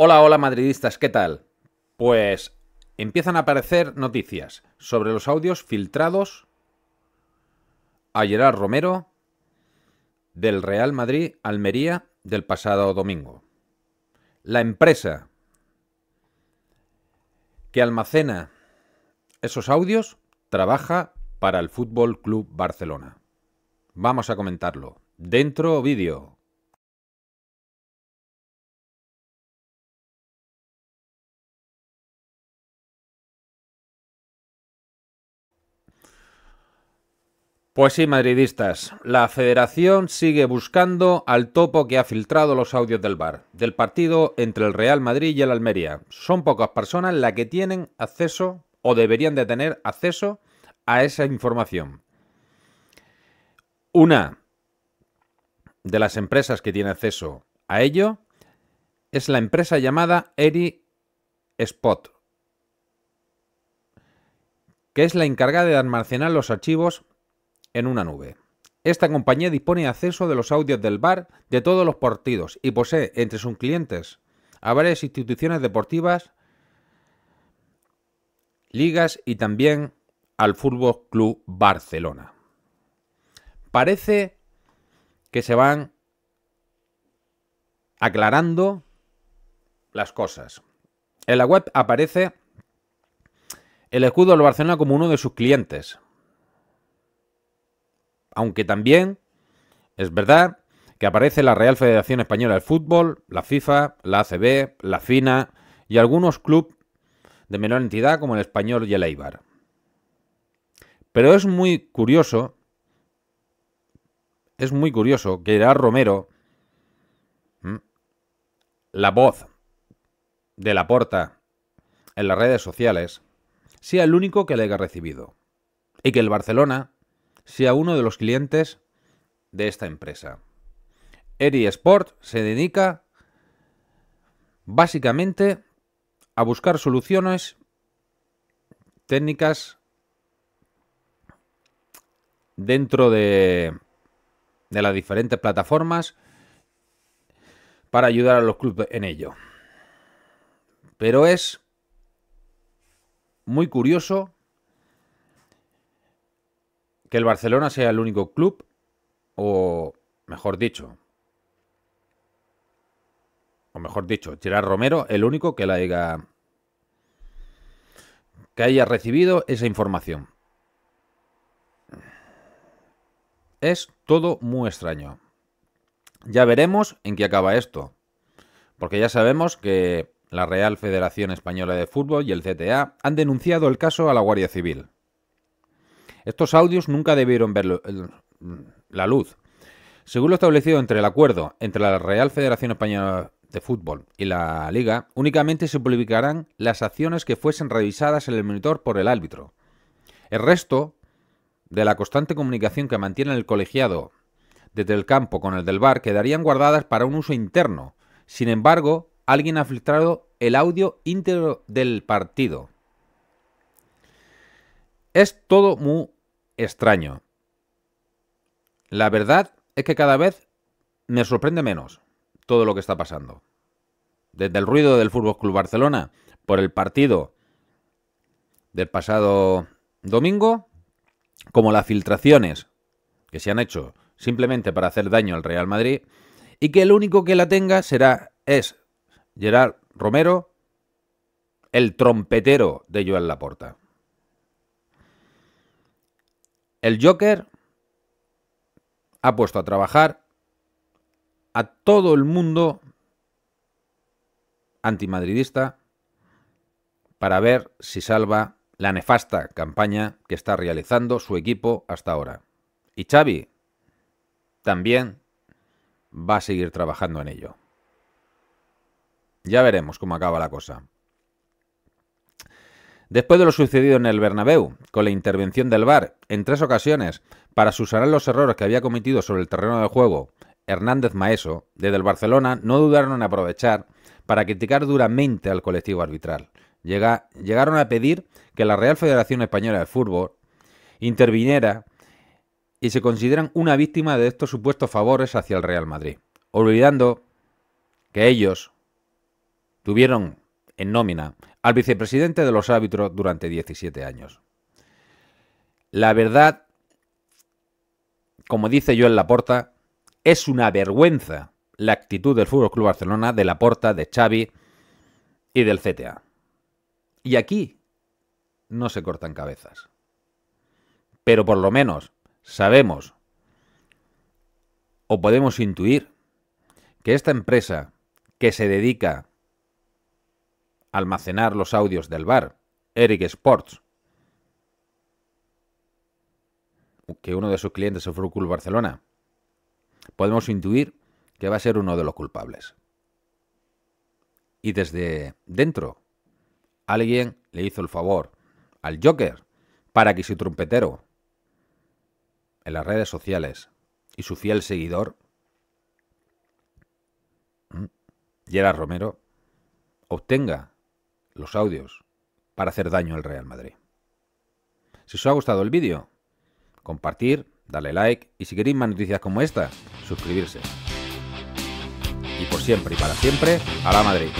Hola, hola madridistas, ¿qué tal? Pues empiezan a aparecer noticias sobre los audios filtrados a Gerard Romero del Real Madrid Almería del pasado domingo. La empresa que almacena esos audios trabaja para el Fútbol Club Barcelona. Vamos a comentarlo. Dentro vídeo Pues sí, madridistas, la federación sigue buscando al topo que ha filtrado los audios del bar, del partido entre el Real Madrid y el Almería. Son pocas personas las que tienen acceso o deberían de tener acceso a esa información. Una de las empresas que tiene acceso a ello es la empresa llamada Eri Spot, que es la encargada de almacenar los archivos en una nube. Esta compañía dispone de acceso de los audios del bar de todos los partidos y posee entre sus clientes a varias instituciones deportivas, ligas y también al Fútbol Club Barcelona. Parece que se van aclarando las cosas. En la web aparece el escudo del Barcelona como uno de sus clientes, aunque también es verdad que aparece la Real Federación Española de Fútbol, la FIFA, la ACB, la FINA y algunos clubes de menor entidad como el Español y el Eibar. Pero es muy curioso, es muy curioso que era Romero, la voz de la porta en las redes sociales, sea el único que le haya recibido. Y que el Barcelona sea uno de los clientes de esta empresa. Eri Sport se dedica básicamente a buscar soluciones técnicas dentro de, de las diferentes plataformas para ayudar a los clubes en ello. Pero es muy curioso que el Barcelona sea el único club, o mejor dicho, o mejor dicho, Gerard Romero, el único que la haya, que haya recibido esa información. Es todo muy extraño. Ya veremos en qué acaba esto. Porque ya sabemos que la Real Federación Española de Fútbol y el CTA han denunciado el caso a la Guardia Civil. Estos audios nunca debieron ver la luz. Según lo establecido entre el acuerdo entre la Real Federación Española de Fútbol y la Liga, únicamente se publicarán las acciones que fuesen revisadas en el monitor por el árbitro. El resto de la constante comunicación que mantiene el colegiado desde el campo con el del bar quedarían guardadas para un uso interno. Sin embargo, alguien ha filtrado el audio íntegro del partido. Es todo muy extraño. La verdad es que cada vez me sorprende menos todo lo que está pasando. Desde el ruido del Fútbol Club Barcelona por el partido del pasado domingo, como las filtraciones que se han hecho simplemente para hacer daño al Real Madrid, y que el único que la tenga será es Gerard Romero, el trompetero de Joan Laporta. El Joker ha puesto a trabajar a todo el mundo antimadridista para ver si salva la nefasta campaña que está realizando su equipo hasta ahora. Y Xavi también va a seguir trabajando en ello. Ya veremos cómo acaba la cosa. Después de lo sucedido en el Bernabéu, con la intervención del VAR en tres ocasiones para subsanar los errores que había cometido sobre el terreno de juego, Hernández Maeso, desde el Barcelona, no dudaron en aprovechar para criticar duramente al colectivo arbitral. llegaron a pedir que la Real Federación Española de Fútbol interviniera y se consideran una víctima de estos supuestos favores hacia el Real Madrid, olvidando que ellos tuvieron en nómina al vicepresidente de los árbitros durante 17 años. La verdad, como dice Joel Laporta, es una vergüenza la actitud del Fútbol Club Barcelona, de Laporta, de Xavi y del CTA. Y aquí no se cortan cabezas. Pero por lo menos sabemos o podemos intuir que esta empresa que se dedica almacenar los audios del bar, Eric Sports, que uno de sus clientes es Fútbol Barcelona, podemos intuir que va a ser uno de los culpables. Y desde dentro, alguien le hizo el favor al Joker para que su trompetero en las redes sociales y su fiel seguidor, mm, Gerard Romero, obtenga los audios para hacer daño al Real Madrid. Si os ha gustado el vídeo, compartir, darle like y si queréis más noticias como esta, suscribirse. Y por siempre y para siempre, a la Madrid.